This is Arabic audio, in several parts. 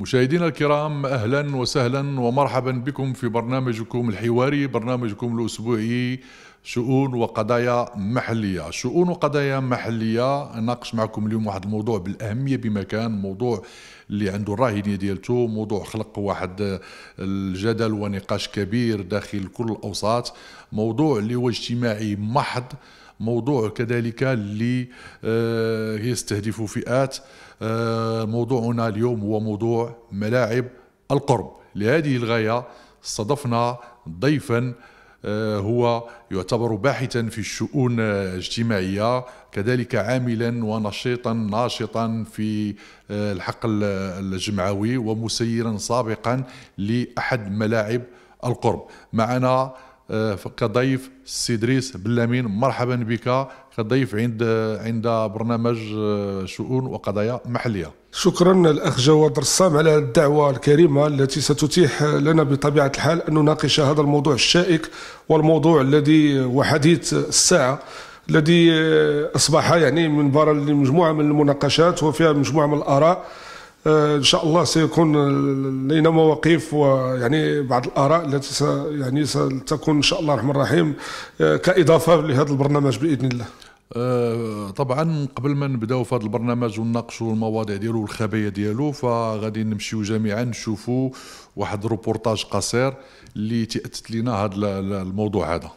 مشاهدينا الكرام اهلا وسهلا ومرحبا بكم في برنامجكم الحواري برنامجكم الاسبوعي شؤون وقضايا محليه شؤون وقضايا محليه ناقش معكم اليوم واحد الموضوع بالاهميه بمكان موضوع اللي عنده الراهنيه ديالته موضوع خلق واحد الجدل ونقاش كبير داخل كل الاوساط موضوع اللي هو اجتماعي محض موضوع كذلك اللي آه، يستهدف فئات آه، موضوعنا اليوم هو موضوع ملاعب القرب لهذه الغاية استضفنا ضيفا آه، هو يعتبر باحثا في الشؤون الاجتماعية كذلك عاملا ونشيطا ناشطا في آه، الحقل الجمعوي ومسيرا سابقا لأحد ملاعب القرب معنا كضيف سيدريس بلامين مرحبا بك كضيف عند عند برنامج آه، شؤون وقضايا محليه. شكرا الاخ جواد رسام على الدعوه الكريمه التي ستتيح لنا بطبيعه الحال ان نناقش هذا الموضوع الشائك والموضوع الذي وحديث الساعه الذي آه، اصبح يعني منبرا لمجموعه من المناقشات وفيها مجموعه من الاراء آه، ان شاء الله سيكون آه، لدينا مواقف ويعني بعض الاراء التي يعني ستكون ان شاء الله الرحمن الرحيم آه، كاضافه لهذا البرنامج باذن الله طبعا قبل ما نبداو في هذا البرنامج ونناقشوا المواضيع ديالو والخبايا ديالو فغادي نمشيو جميعا نشوفوا واحد روبورتاج قصير اللي تاتت لنا هذا الموضوع هذا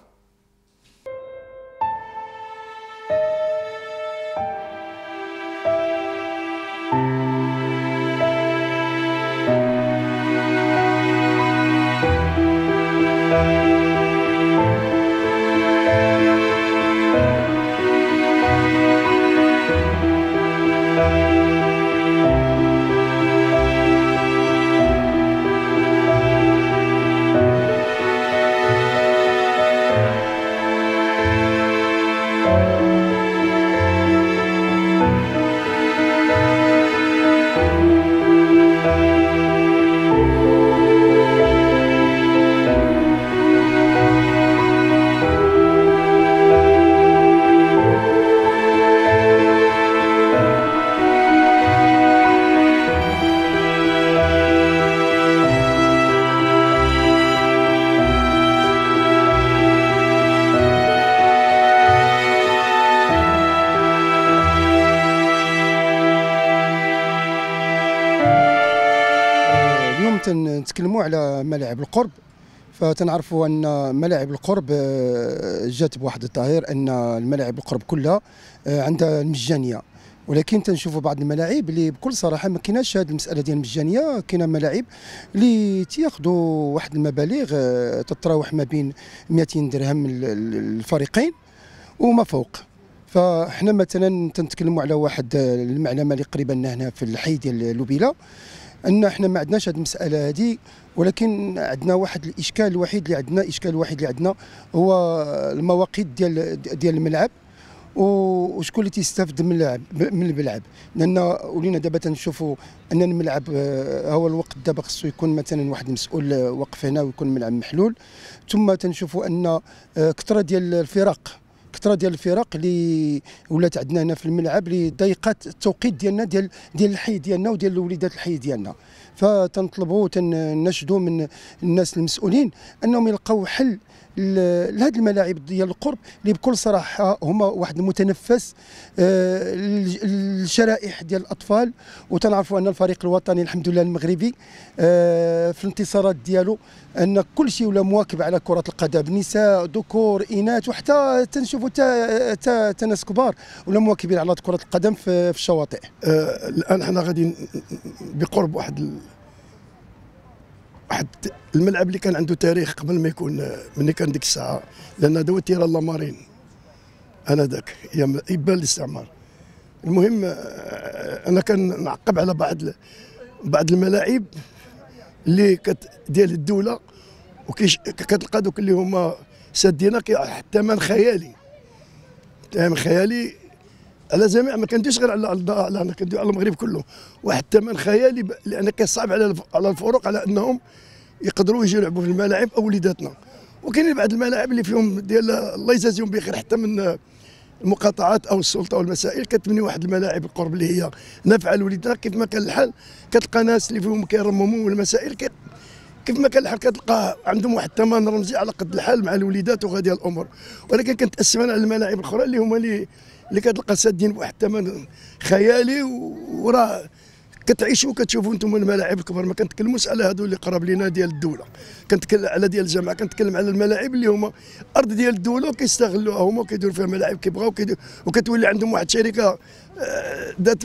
على ملاعب القرب فتنعرفوا ان ملاعب القرب آه، جات بواحد الظاهر ان الملاعب القرب كلها آه، عندها المجانيه ولكن تنشوفوا بعض الملاعب اللي بكل صراحه ما كايناش هذه المساله ديال المجانيه كاينه ملاعب اللي تياخذوا واحد المبالغ آه، تتراوح ما بين 200 درهم للفريقين وما فوق فاحنا مثلا تنتكلموا على واحد المعلمه اللي قريبه لنا هنا في الحي ديال لوبيلا ان احنا ما عندناش هذه المساله هذه ولكن عندنا واحد الاشكال الوحيد اللي عندنا الاشكال الوحيد اللي عندنا هو المواقيت ديال ديال الملعب وشكون اللي تيستافد من الملعب من الملعب لان ولينا دابا تنشوفوا ان الملعب آه، هو الوقت دابا خصو يكون مثلا واحد المسؤول آه، واقف هنا ويكون الملعب محلول ثم تنشوفوا ان آه، كثره ديال الفرق كثره ديال الفرق اللي ولات عندنا هنا في الملعب اللي ضيقات التوقيت ديالنا ديال ديال الحي ديالنا وديال وليدات الحي ديالنا فتنطلبوا تنشدوا من الناس المسؤولين انهم يلقوا حل لهذه الملاعب ديال القرب اللي بكل صراحه هما واحد المتنفس الشرائح آه، ديال الاطفال وتنعرفوا ان الفريق الوطني الحمد لله المغربي آه، في الانتصارات ديالو ان كل شيء ولا مواكب على كره القدم نساء ذكور اناث وحتى تنشوفوا حتى ناس كبار ولا مواكبين على كره القدم في الشواطئ آه، الان حنا غادي بقرب واحد واحد الملعب اللي كان عنده تاريخ قبل ما يكون مني كان ديك الساعه لان هذا هو تيرا لامارين انا ذاك يبان الاستعمار المهم آه، انا كان نعقب على بعض بعض الملاعب اللي ديال الدوله وكتلقى دوك اللي هما سادينا حتى من خيالي ثمن خيالي على جميع ما كنديش غير على على كندير على المغرب كله وحتى من خيالي لان كيصعب على على الفرق على انهم يقدروا يجيو يلعبوا في الملاعب او وليداتنا وكاين بعض الملاعب اللي فيهم ديال الله يجازيهم بخير حتى من المقاطعات او السلطه والمسائل كتبني واحد الملاعب القرب اللي هي نافعه لوليدنا كيف ما كان الحال كتلقى ناس اللي فيهم كيرمموا والمسائل كي كيف ما كان الحال كتلقى عندهم واحد الثمن رمزي على قد الحال مع الوليدات وغادي الامور ولكن كنتاسف انا على الملاعب الاخرى اللي هما اللي اللي كتلقى سادين بواحد الثمن خيالي وراه كتعيشوا وكتشوفوا انتم الملاعب الكبار ما كنتكلموش على هذو اللي قراب لينا ديال الدوله كنتكلم على ديال الجامعه كنتكلم على الملاعب اللي هما ارض ديال الدوله وكيستغلوها هما وكيديروا فيها ملاعب كيبغاو وكتولي عندهم واحد الشركه آه، ذات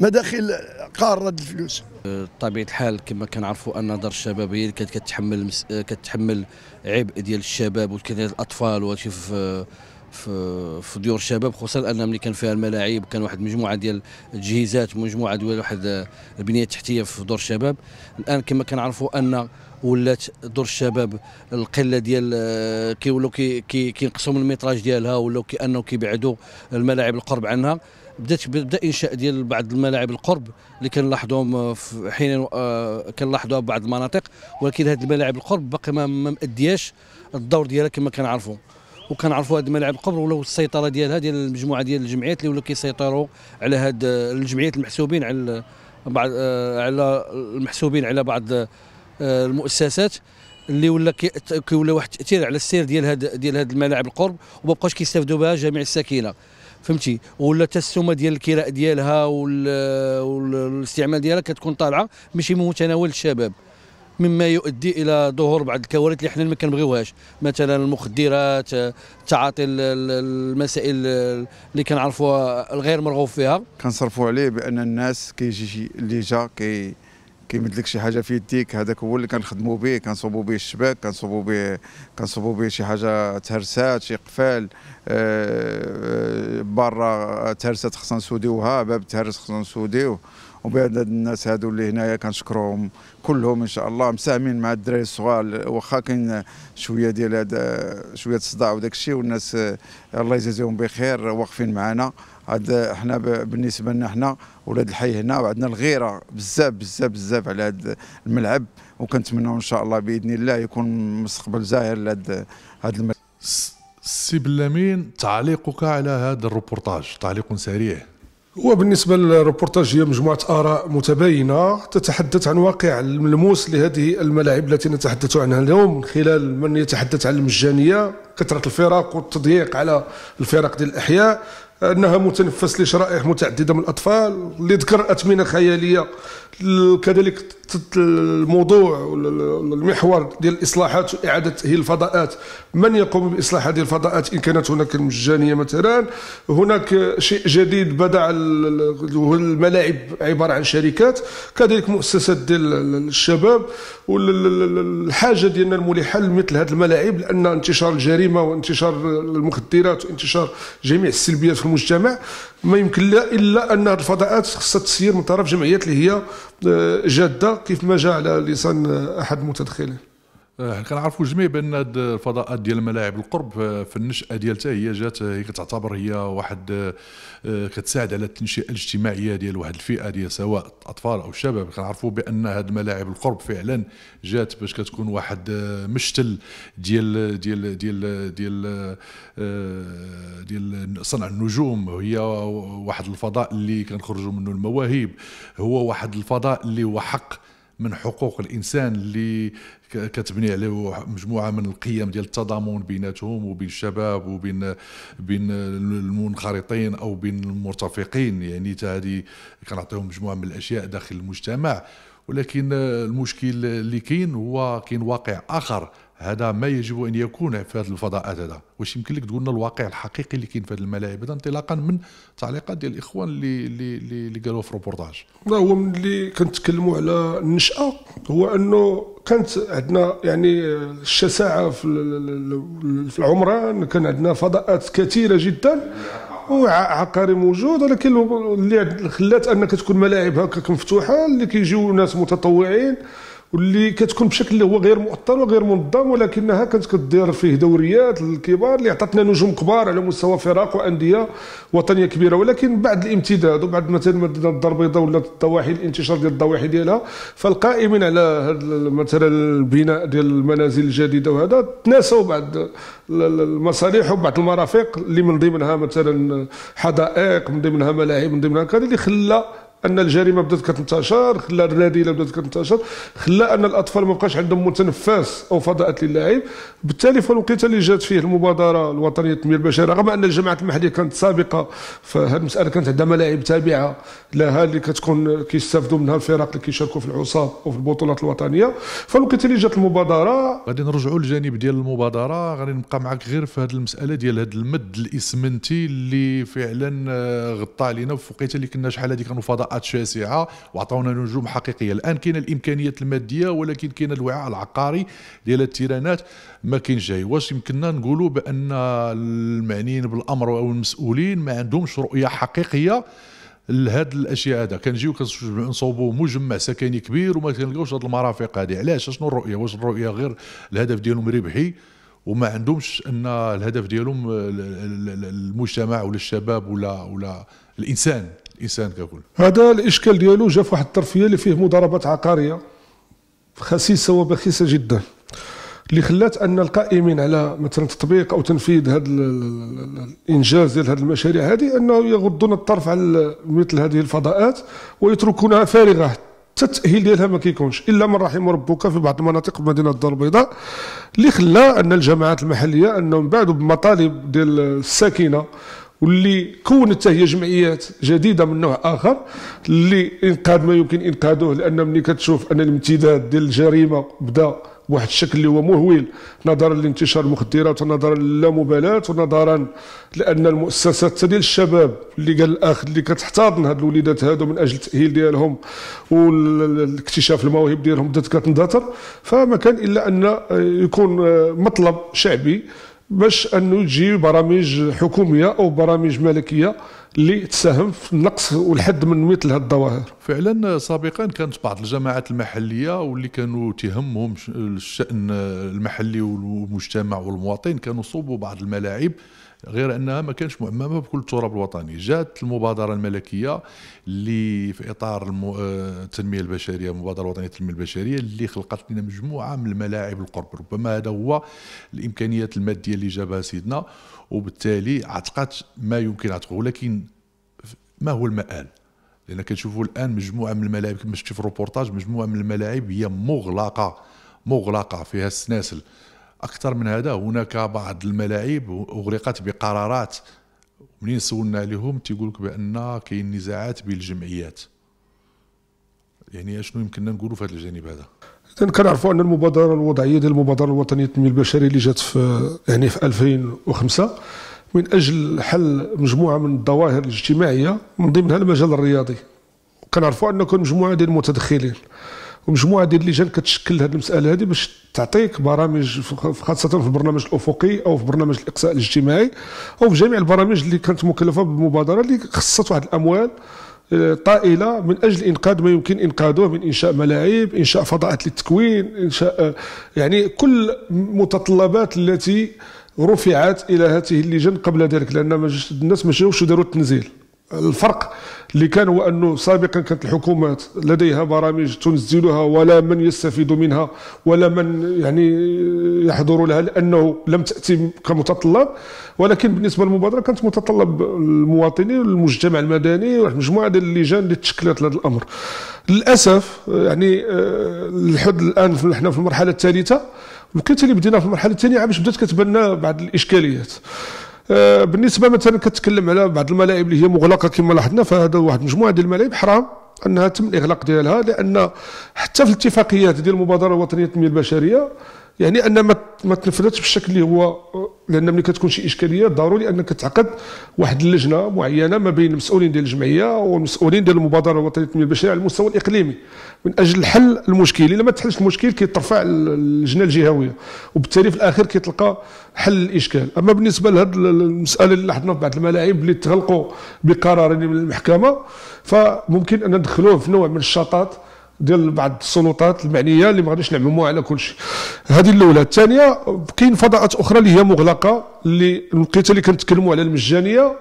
مداخل قاره الفلوس بطبيعه الحال كما كنعرفوا ان دار الشباب هي اللي كتحمل آه، كتحمل عبء ديال الشباب وكذلك الاطفال وهادشي آه، في في في ديور الشباب خصوصا ان ملي كان فيها الملاعب كان واحد مجموعه ديال التجهيزات مجموعه ديال واحد البنيه التحتيه في دور الشباب الان كما كنعرفوا ان ولات دور الشباب القله ديال كيولوا كينقصوا من الميتراج ديالها ولاو كانه كيبعدوا الملاعب القرب عنها بدات بدا انشاء ديال بعض الملاعب القرب اللي كنلاحظوهم حين آه، كنلاحظوها في بعض المناطق ولكن هذه الملاعب القرب باقي ما مأدياش الدور ديالها كما كنعرفوا وكنعرفوا هذا الملاعب قبل ولو السيطره ديالها ديال المجموعه ديال الجمعيات اللي ولاو كيسيطروا على هاد الجمعيات المحسوبين على بعض آه، على المحسوبين على بعض آه، المؤسسات اللي ولا كيولى واحد التاثير على السير ديال هاد ديال هاد الملاعب القرب وما بقاوش كيستافدوا بها جميع الساكنه فهمتي ولا حتى السمه ديال الكراء ديالها والاستعمال آه، ديالها كتكون طالعه ماشي من متناول الشباب مما يؤدي الى ظهور بعض الكوارث اللي حنا ما كنبغيوهاش مثلا المخدرات التعاطي المسائل اللي كنعرفوها الغير مرغوب فيها كنصرفوا عليه بان الناس كيجي شي اللي جا كي كيمد لك شي حاجه في يديك هذاك هو اللي كنخدموا به كنصوبوا به الشباك كنصوبوا به كنصوبوا به شي حاجه تهرسات شي قفال آه، آه، برا تهرسات خصنا نسوديوها باب تهرس خصنا نسوديوه وبهذا الناس هادو اللي هنايا كنشكرهم كلهم ان شاء الله مساهمين مع الدراري الصغار واخا كاين شويه ديال هذا شويه الصداع وداك الشيء والناس الله يجازيهم بخير واقفين معنا هاد حنا بالنسبه لنا حنا ولاد الحي هنا وعندنا الغيره بزاف بزاف بزاف على هذا الملعب وكنتمنوا ان شاء الله باذن الله يكون مستقبل زاهر لهذا هذا الملعب سي بلامين تعليقك على هذا الروبورتاج تعليق سريع هو بالنسبة للريبورتاج هي مجموعة آراء متباينة تتحدث عن واقع الملموس لهذه الملاعب التي نتحدث عنها اليوم من خلال من يتحدث عن المجانية كثرة الفرق والتضييق على الفرق ديال الأحياء انها متنفس لشرائح متعدده من الاطفال اللي ذكر اثمنه خياليه كذلك الموضوع المحور ديال الاصلاحات واعاده تاهيل الفضاءات من يقوم باصلاح هذه الفضاءات ان كانت هناك المجانيه مثلا هناك شيء جديد بدا الملاعب عباره عن شركات كذلك مؤسسات ديال الشباب والحاجه ديالنا الملحه لمثل هذه الملاعب لان انتشار الجريمه وانتشار المخدرات وانتشار جميع السلبيات في المجتمع ما يمكن لا الا ان هذه الفضاءات خصها تسير من طرف جمعيات اللي هي آه، جاده كيف ما جاء على لسان آه، احد المتدخلين آه، كنعرفوا جميع بان الفضاءات ديال الملاعب القرب آه، في النشاه ديالتها هي جات آه، هي كتعتبر هي واحد كتساعد على التنشئه الاجتماعيه ديال واحد الفئه ديال سواء اطفال او شباب كنعرفوا بان هاد الملاعب القرب فعلا جات باش كتكون واحد مشتل ديال ديال ديال ديال ديال صنع النجوم هي واحد الفضاء اللي كنخرجوا منه المواهب هو واحد الفضاء اللي هو حق من حقوق الانسان اللي كتبني عليه مجموعه من القيم ديال التضامن بيناتهم وبين الشباب وبين بين المنخرطين او بين المرتفقين يعني حتى هذه كنعطيهم مجموعه من الاشياء داخل المجتمع ولكن المشكل اللي كاين هو كاين واقع اخر هذا ما يجب ان يكون في هذه الفضاءات هذا واش يمكن لك تقول لنا الواقع الحقيقي اللي كاين في هذه الملاعب هذا انطلاقا من تعليقات ديال الاخوان اللي اللي اللي قالوها في روبورتاج لا هو من اللي كنتكلموا على النشاه هو انه كانت عندنا يعني الشساعه في في العمران كان عندنا فضاءات كثيره جدا وعاء عقاري موجود ولكن اللي خلات انك تكون ملاعب هكاك مفتوحه اللي كيجيو ناس متطوعين واللي كتكون بشكل اللي هو غير مؤطر وغير منظم ولكنها كانت كدير فيه دوريات الكبار اللي عطاتنا نجوم كبار على مستوى فرق وانديه وطنيه كبيره ولكن بعد الامتداد وبعد مثلا مدينه الدار البيضاء ولا الضواحي الانتشار ديال الضواحي ديالها فالقائمين على مثلا البناء ديال المنازل الجديده وهذا تناسوا بعض المصالح وبعض المرافق اللي من ضمنها مثلا حدائق من ضمنها ملاعب من ضمنها كذا اللي خلى ان الجريمه بدات كتنتشر خلى الرذيله بدات كتنتشر خلى ان الاطفال ما بقاش عندهم متنفس او فضاءات للعب بالتالي الوقيته اللي جات فيه المبادره الوطنيه التنميه البشريه رغم ان الجماعه المحليه كانت سابقه فهذه المساله كانت عندها ملاعب تابعه لها اللي كتكون كيستافدوا منها الفرق اللي كيشاركوا في العصاب او في البطولات الوطنيه فالوقيته اللي جات المبادره غادي نرجعوا للجانب ديال المبادره غادي نبقى معك غير في هذه المساله ديال هذا المد الاسمنتي اللي فعلا آه، غطى علينا في الوقيته اللي كنا شحال هذه كانوا فضاء مرآة شاسعة وعطونا نجوم حقيقية الآن كاين الإمكانيات المادية ولكن كاين الوعاء العقاري ديال التيرانات ما كاين جاي واش يمكننا نقولوا بأن المعنيين بالأمر أو المسؤولين ما عندهمش رؤية حقيقية لهاد الاشياء هذا كنجيو كنصوبوا مجمع سكني كبير وما كنلقاوش هاد المرافق هذه علاش شنو الرؤيه واش الرؤيه غير الهدف ديالهم ربحي وما عندهمش ان الهدف ديالهم المجتمع ولا الشباب ولا ولا الانسان الانسان ككل هذا الاشكال ديالو جا في واحد اللي فيه مضاربات عقاريه خسيسه وبخيسه جدا اللي خلات ان القائمين على مثلا تطبيق او تنفيذ هذا الانجاز ديال هذه المشاريع هذه انه يغضون الطرف على مثل هذه الفضاءات ويتركونها فارغه حتى التاهيل ديالها ما كيكونش الا من رحم ربك في بعض المناطق مدينه الدار البيضاء اللي خلى ان الجماعات المحليه انهم بعدوا بعد بمطالب ديال الساكنه واللي كونت هي جمعيات جديده من نوع اخر اللي انقاذ ما يمكن انقاذه لان ملي كتشوف ان الامتداد ديال الجريمه بدا بواحد الشكل اللي هو مهول نظرا لانتشار المخدرات ونظرا للامبالاه ونظرا لان المؤسسات ديال الشباب اللي قال الاخ اللي كتحتضن هاد الوليدات هادو من اجل التاهيل ديالهم والاكتشاف المواهب ديالهم بدات كتندثر فما كان الا ان يكون آه، مطلب شعبي باش انه يجي برامج حكوميه او برامج ملكيه اللي تساهم في النقص والحد من مثل هذه الظواهر فعلا سابقا كانت بعض الجماعات المحليه واللي كانوا تهمهم الشان المحلي والمجتمع والمواطن كانوا صوبوا بعض الملاعب غير انها ما كانش مؤممه بكل التراب الوطني جات المبادره الملكيه اللي في اطار آه، التنميه البشريه المبادره الوطنيه للتنميه البشريه اللي خلقت لنا مجموعه من الملاعب القرب ربما هذا هو الامكانيات الماديه اللي جابها سيدنا وبالتالي عتقت ما يمكن عتقه ولكن ما هو المآل لان كنشوفوا الان مجموعه من الملاعب كما شفتي في الروبورتاج مجموعه من الملاعب هي مغلقه مغلقه فيها السناسل اكثر من هذا هناك بعض الملاعب اغلقت بقرارات منين سولنا عليهم تيقول لك بان كاين نزاعات بين الجمعيات يعني شنو يمكننا نقولوا في هذا الجانب هذا اذا كنعرفوا ان المبادره الوضعيه ديال المبادره الوطنيه للتنميه البشريه اللي جات في يعني في 2005 من اجل حل مجموعه من الظواهر الاجتماعيه من ضمنها المجال الرياضي كنعرفوا ان كان مجموعه ديال المتدخلين ومجموعه ديال اللجان كتشكل هذه المساله هذه باش تعطيك برامج خاصه في البرنامج الافقي او في برنامج الاقصاء الاجتماعي او في جميع البرامج اللي كانت مكلفه بالمبادره اللي خصت واحد الاموال آه، طائله من اجل انقاذ ما يمكن انقاذه من انشاء ملاعب، انشاء فضاءات للتكوين، انشاء آه، يعني كل المتطلبات التي رفعت الى هذه اللجان قبل ذلك لان الناس ما جاوش وداروا التنزيل. الفرق اللي كان هو انه سابقا كانت الحكومات لديها برامج تنزلها ولا من يستفيد منها ولا من يعني يحضر لها لانه لم تاتي كمتطلب ولكن بالنسبه للمبادره كانت متطلب المواطنين والمجتمع المدني واحد المجموعه ديال اللجان اللي تشكلت لهذا الامر للاسف يعني آه، لحد الان احنا في المرحله الثالثه اللي بدينا في المرحله الثانيه باش بدات كتبنى بعض الاشكاليات آه، بالنسبه مثلا كتكلم على بعض الملاعب اللي هي مغلقه كما لاحظنا فهذا واحد مجموعه ديال الملاعب حرام انها تم الاغلاق ديالها لان حتى في الاتفاقيات ديال المبادره الوطنيه للتنميه البشريه يعني ان ما ما تنفذتش بالشكل اللي هو لان ملي كتكون شي اشكاليه ضروري انك تعقد واحد اللجنه معينه ما بين المسؤولين ديال الجمعيه والمسؤولين ديال المبادره الوطنيه للتنميه البشريه على المستوى الاقليمي من اجل حل المشكل الا ما تحلش المشكل كيترفع اللجنه الجهويه وبالتالي في الاخر كيتلقى حل الاشكال اما بالنسبه لهذ المساله اللي لاحظنا في بعض الملاعب اللي تغلقوا بقرار من المحكمه فممكن ان ندخلوه في نوع من الشطات ديال بعض السلطات المعنيه اللي ما غاديش نعمموها على كل شيء هذه الاولى الثانيه كاين فضاءات اخرى اللي هي مغلقه اللي لقيت اللي كنتكلموا على المجانيه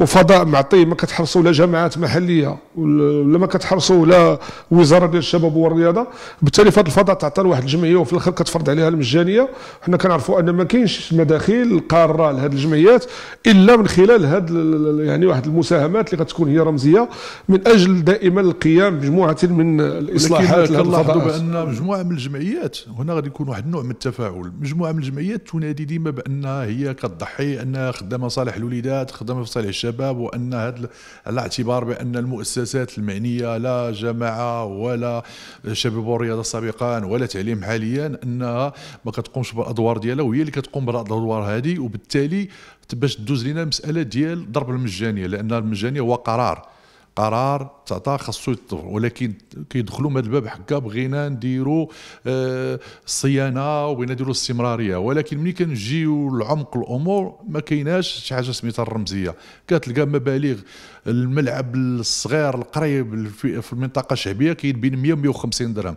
وفضاء معطيه ما كتحرصوا لا جامعات محليه ولا ما كتحرصوا لا وزاره ديال الشباب والرياضه بالتالي في هذا الفضاء تعطى لواحد الجمعيه وفي الاخر كتفرض عليها المجانيه حنا كنعرفوا ان ما كاينش مداخيل قاره لهذه الجمعيات الا من خلال هاد يعني واحد المساهمات اللي كتكون هي رمزيه من اجل دائما القيام بمجموعه من الاصلاحات كنلاحظوا بان مجموعه من الجمعيات هنا غادي يكون واحد النوع من التفاعل مجموعه من الجمعيات تنادي ديما بانها هي كتضحي انها خدامه صالح الوليدات خدامه في صالح الشباب الشباب وان هذا على اعتبار بان المؤسسات المعنيه لا جماعه ولا شباب والرياضه سابقا ولا تعليم حاليا انها ما كتقومش بالادوار ديالها وهي اللي كتقوم بالادوار هذه وبالتالي باش تدوز لنا المساله ديال ضرب المجانيه لان المجانيه هو قرار قرار تعطى خاصو يتطبق ولكن كيدخلوا من هذا الباب حكا بغينا نديروا الصيانه آه، وبغينا نديروا الاستمراريه ولكن ملي كنجيو لعمق الامور ما كايناش شي حاجه سميتها الرمزيه كتلقى مبالغ الملعب الصغير القريب في المنطقه الشعبيه كاين بين 100 و 150 درهم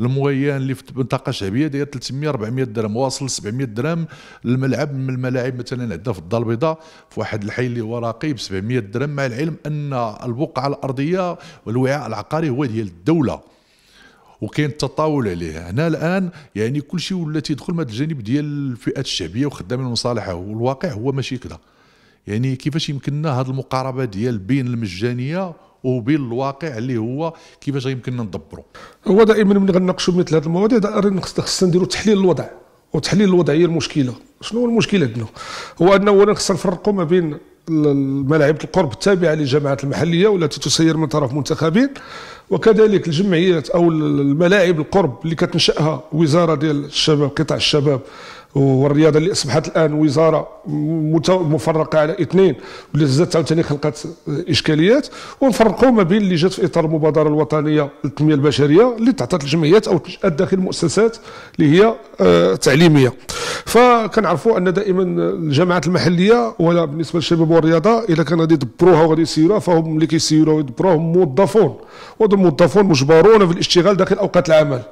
المويان اللي في المنطقه الشعبيه داير 300 400 درهم واصل 700 درهم الملعب من الملاعب مثلا عندنا في الدار البيضاء في واحد الحي اللي هو راقي ب 700 درهم مع العلم ان البقعه الارضيه والوعاء العقاري هو ديال الدوله وكاين التطاول عليه هنا الان يعني كل شيء ولا تيدخل من الجانب ديال الفئات الشعبيه وخدامين المصالحه والواقع هو ماشي كذا يعني كيفاش يمكننا هذه المقاربه ديال بين المجانيه وبين الواقع اللي هو كيفاش يمكننا ندبروا هو دائما ملي غنناقشوا مثل هذه المواضيع خصنا نديروا تحليل الوضع وتحليل الوضع هي المشكله شنو هو المشكله عندنا هو ان اولا خصنا نفرقوا ما بين الملاعب القرب التابعه للجامعات المحليه والتي تسير من طرف منتخبين وكذلك الجمعيات او الملاعب القرب اللي كتنشاها وزاره ديال الشباب قطاع الشباب والرياضه اللي اصبحت الان وزاره مفرقه على اثنين واللي زادت عاوتاني خلقت اشكاليات ونفرقوا ما بين اللي جات في اطار المبادره الوطنيه للتنميه البشريه اللي تعطات الجمعيات او تنشات داخل المؤسسات اللي هي آه، تعليميه فكنعرفوا ان دائما الجامعات المحليه ولا بالنسبه للشباب والرياضه اذا كان غادي يدبروها وغادي يسيروها فهم اللي كيسيروها ويدبروها هم موظفون وهذو الموظفون مجبرون في الاشتغال داخل اوقات العمل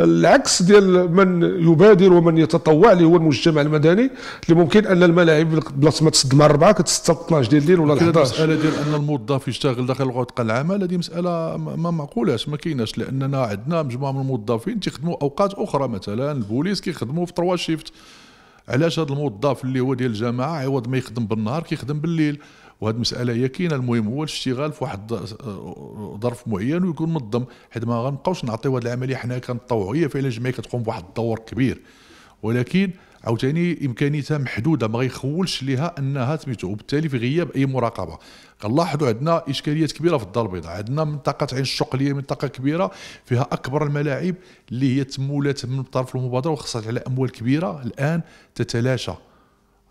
العكس ديال من يبادر ومن يتطوع اللي هو المجتمع المدني اللي ممكن ان الملاعب بلاصه ما تسد مع الربعه كتسد 12 ديال الليل ولا 11 المساله ديال ان الموظف يشتغل داخل غرفه العمل هذه مساله ما معقولاش ما كايناش لاننا عندنا مجموعه من الموظفين تيخدموا اوقات اخرى مثلا البوليس كيخدموا في تروا شيفت علاش هذا الموظف اللي هو ديال الجماعه عوض ما يخدم بالنهار كيخدم بالليل وهذه المساله هي كاينه المهم هو الاشتغال في واحد ظرف معين ويكون منظم حيت ما غنبقاوش نعطيو هذه العمليه حنا كنطوعوا هي فعلا الجمعيه كتقوم بواحد الدور كبير ولكن عاوتاني امكانيتها محدوده ما غيخولش لها انها تميتو وبالتالي في غياب اي مراقبه كنلاحظوا عندنا اشكاليات كبيره في الدار البيضاء عندنا منطقه عين اللي هي منطقه كبيره فيها اكبر الملاعب اللي هي تمولات من طرف المبادره وخصت على اموال كبيره الان تتلاشى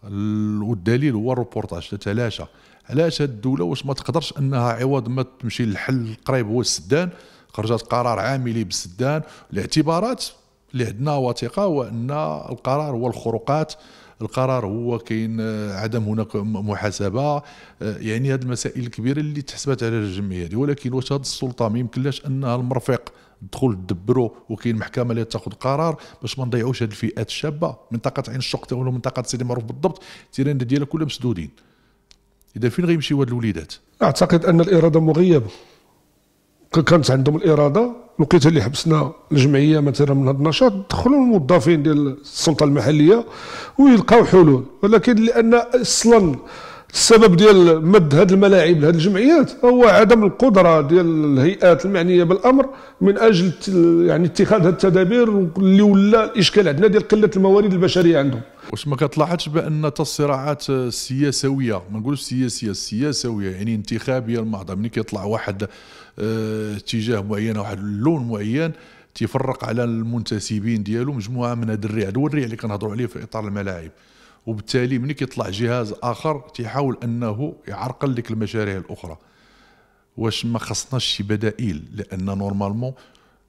والدليل هو الروبورتاج تتلاشى علاش هاد الدوله واش ما تقدرش انها عوض ما تمشي للحل القريب هو السدان خرجت قرار عاملي بالسدان الاعتبارات اللي عندنا وثيقه هو ان القرار هو الخروقات القرار هو كاين آه، عدم هناك محاسبه آه، يعني هذه المسائل الكبيره اللي تحسبت على الجمعيه هذه ولكن واش هذه السلطه ما يمكنلاش انها المرفق تدخل تدبروا وكاين محكمه اللي تاخذ قرار باش ما نضيعوش هذه الفئات الشابه منطقه عين الشق ولا منطقه سيدي معروف بالضبط التيران ديالها كلها مسدودين اذا فين غيمشيو هاد الوليدات اعتقد ان الاراده مغيبه كانت عندهم الاراده الوقيته اللي حبسنا الجمعيه مثلا من هذا النشاط دخلوا الموظفين ديال السلطه المحليه ويلقاو حلول ولكن لان اصلا السبب ديال مد هذه الملاعب لهذه الجمعيات هو عدم القدره ديال الهيئات المعنيه بالامر من اجل يعني اتخاذ هذه التدابير اللي ولا الاشكال عندنا ديال قله الموارد البشريه عندهم واش ما كتلاحظش بان الصراعات السياسويه ما نقولوش السياسيه السياسويه يعني انتخابيه المحضه ملي كيطلع واحد آه، اتجاه معين واحد اللون معين تيفرق على المنتسبين ديالو مجموعه من هاد الريع هو الريع اللي كنهضروا عليه في اطار الملاعب وبالتالي ملي كيطلع جهاز اخر تيحاول انه يعرقل لك المشاريع الاخرى واش ما خصناش شي بدائل لان نورمالمون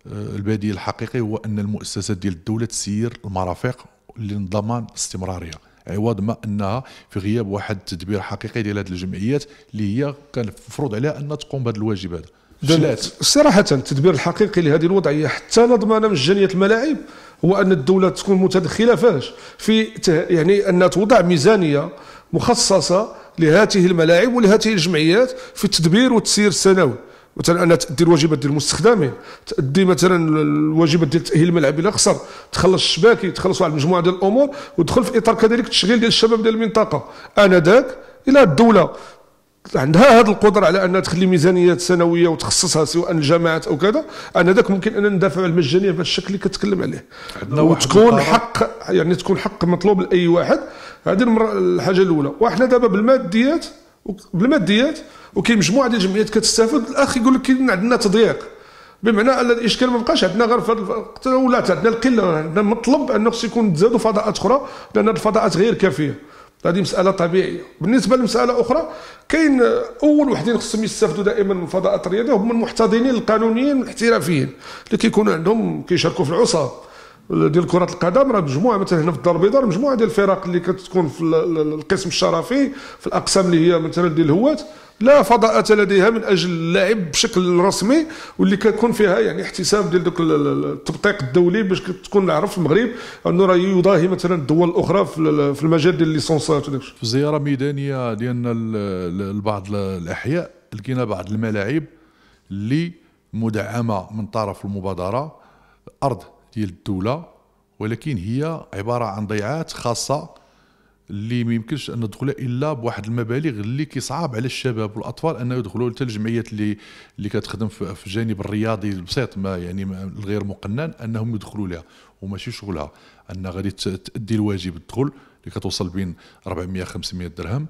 آه، البديل الحقيقي هو ان المؤسسات ديال الدوله تسير المرافق لضمان استمراريه عوض ما انها في غياب واحد التدبير حقيقي ديال هذه الجمعيات اللي هي كان المفروض عليها ان تقوم بهذا الواجب هذا صراحه التدبير الحقيقي لهذه الوضعيه حتى نضمن مجانيه الملاعب هو ان الدوله تكون متدخله فاش في يعني ان توضع ميزانيه مخصصه لهذه الملاعب ولهذه الجمعيات في التدبير والتسيير السنوي مثلا انا تادي الواجبات ديال المستخدمين تادي مثلا الواجبات ديال تاهيل الملعب الى خسر تخلص الشباكي تخلص واحد المجموعه ديال الامور ودخل في اطار كذلك التشغيل ديال الشباب ديال المنطقه انا ذاك الى الدوله عندها هذه القدره على انها تخلي ميزانيات سنويه وتخصصها سواء الجامعات او كذا انا ذاك ممكن ان ندافع على المجانيه بهذا الشكل اللي كتكلم عليه وتكون حق يعني تكون حق مطلوب لاي واحد هذه الحاجه الاولى وحنا دابا بالماديات بالماديات وكاين مجموعه ديال الجمعيات كتستافد الاخ يقول لك كاين عندنا تضييق بمعنى ان الاشكال ما بقاش عندنا غير في هذا ولات عندنا القله عندنا مطلب انه خص يكون تزادوا فضاءات اخرى لان الفضاءات غير كافيه هذه مساله طبيعيه بالنسبه لمساله اخرى كاين اول وحدين خصهم يستافدوا دائما من الفضاءات الرياضيه هما المحتضنين القانونيين الاحترافيين اللي كيكونوا عندهم كيشاركوا في العصابه ديال كره القدم راه مجموعه مثلا هنا في الدار البيضاء مجموعه ديال الفرق اللي كتكون في القسم الشرفي في الاقسام اللي هي مثلا ديال الهواه لا فضاءة لديها من اجل اللعب بشكل رسمي واللي كتكون فيها يعني احتساب ديال دوك التبطيق الدولي باش تكون عرف المغرب انه راه يضاهي مثلا الدول الاخرى في المجال ديال الليسونسات في زياره ميدانيه ديالنا لبعض الاحياء لقينا بعض الملاعب اللي مدعمه من طرف المبادره ارض ديال الدوله ولكن هي عباره عن ضيعات خاصه اللي ما يمكنش ان ندخلها الا بواحد المبالغ اللي كيصعب على الشباب والاطفال انه يدخلوا حتى الجمعيات اللي اللي كتخدم في الجانب الرياضي البسيط ما يعني الغير مقنن انهم يدخلوا لها وماشي شغلها ان غادي تادي الواجب الدخول اللي كتوصل بين 400 500 درهم